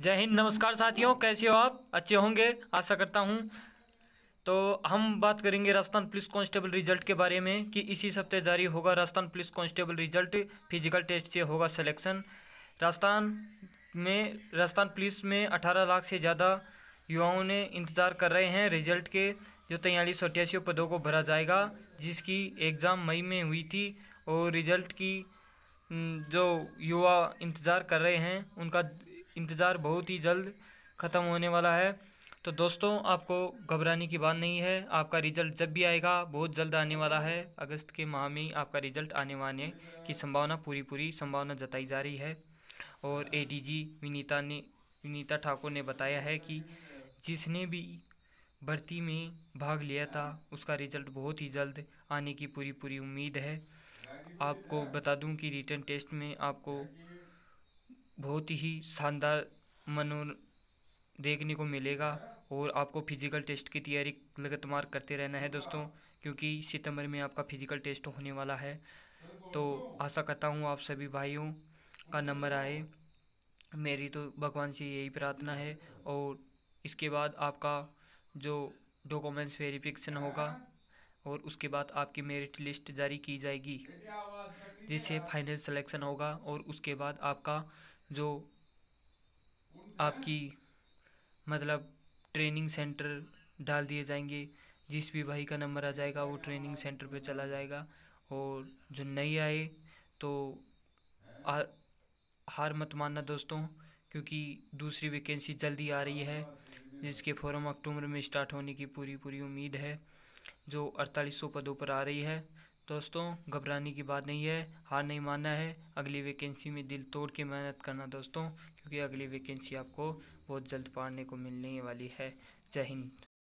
जय हिंद नमस्कार साथियों कैसे हो आप अच्छे होंगे आशा करता हूँ तो हम बात करेंगे राजस्थान पुलिस कांस्टेबल रिजल्ट के बारे में कि इसी हफ्ते जारी होगा Rajasthan police constable result physical test से होगा सिलेक्शन राजस्थान में राजस्थान पुलिस में अठारह लाख से ज़्यादा युवाओं ने इंतज़ार कर रहे हैं रिजल्ट के जो तैयारी सौ अठासी पदों को भरा जाएगा जिसकी एग्ज़ाम मई में हुई थी और रिजल्ट की जो युवा इंतज़ार कर रहे हैं उनका इंतज़ार बहुत ही जल्द ख़त्म होने वाला है तो दोस्तों आपको घबराने की बात नहीं है आपका रिज़ल्ट जब भी आएगा बहुत जल्द आने वाला है अगस्त के माह में ही आपका रिज़ल्ट आने वाने की संभावना पूरी पूरी संभावना जताई जा रही है और एडीजी विनीता ने विनीता ठाकुर ने बताया है कि जिसने भी भर्ती में भाग लिया था उसका रिज़ल्ट बहुत ही जल्द आने की पूरी पूरी उम्मीद है आपको बता दूँ कि रिटर्न टेस्ट में आपको बहुत ही शानदार मनो देखने को मिलेगा और आपको फिजिकल टेस्ट की तैयारी लगातार करते रहना है दोस्तों क्योंकि सितंबर में आपका फिजिकल टेस्ट होने वाला है तो आशा करता हूँ आप सभी भाइयों का नंबर आए मेरी तो भगवान से यही प्रार्थना है और इसके बाद आपका जो डॉक्यूमेंट्स वेरिफिकेशन होगा और उसके बाद आपकी मेरिट लिस्ट जारी की जाएगी जिससे फाइनल सिलेक्शन होगा और उसके बाद आपका जो आपकी मतलब ट्रेनिंग सेंटर डाल दिए जाएंगे जिस भी भाई का नंबर आ जाएगा वो ट्रेनिंग सेंटर पे चला जाएगा और जो नहीं आए तो आ, हार मत मानना दोस्तों क्योंकि दूसरी वैकेंसी जल्दी आ रही है जिसके फॉर्म अक्टूबर में स्टार्ट होने की पूरी पूरी उम्मीद है जो अड़तालीस सौ पदों पर आ रही है दोस्तों घबराने की बात नहीं है हार नहीं मानना है अगली वैकेंसी में दिल तोड़ के मेहनत करना दोस्तों क्योंकि अगली वैकेंसी आपको बहुत जल्द पढ़ने को मिलने वाली है जय हिंद